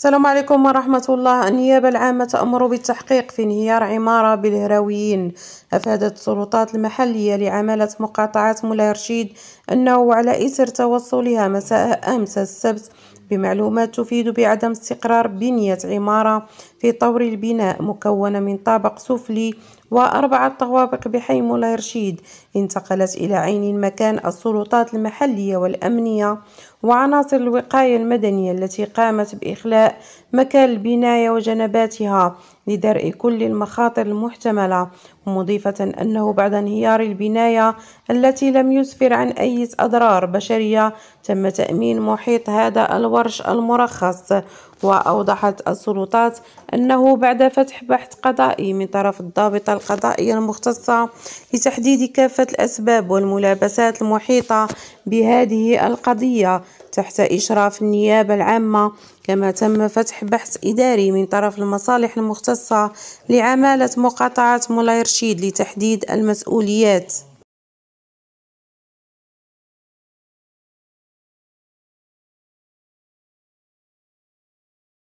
السلام عليكم ورحمة الله النيابة العامة تأمر بالتحقيق في انهيار عمارة بالهراويين أفادت السلطات المحلية لعمالة مقاطعة مولاي رشيد أنه على إثر توصلها مساء أمس السبت بمعلومات تفيد بعدم استقرار بنية عمارة في طور البناء مكونة من طابق سفلي وأربعة طوابق بحي مولاي رشيد انتقلت إلى عين المكان السلطات المحلية والأمنية وعناصر الوقاية المدنية التي قامت بإخلاء مكان البناية وجنباتها لدرء كل المخاطر المحتملة مضيفة أنه بعد انهيار البناية التي لم يسفر عن أي أضرار بشرية تم تأمين محيط هذا الورش المرخص وأوضحت السلطات أنه بعد فتح بحث قضائي من طرف الضابطة القضائية المختصة لتحديد كافة الأسباب والملابسات المحيطة بهذه القضية تحت إشراف النيابة العامة كما تم فتح بحث إداري من طرف المصالح المختصة لعمالة مقاطعة مولاي رشيد لتحديد المسؤوليات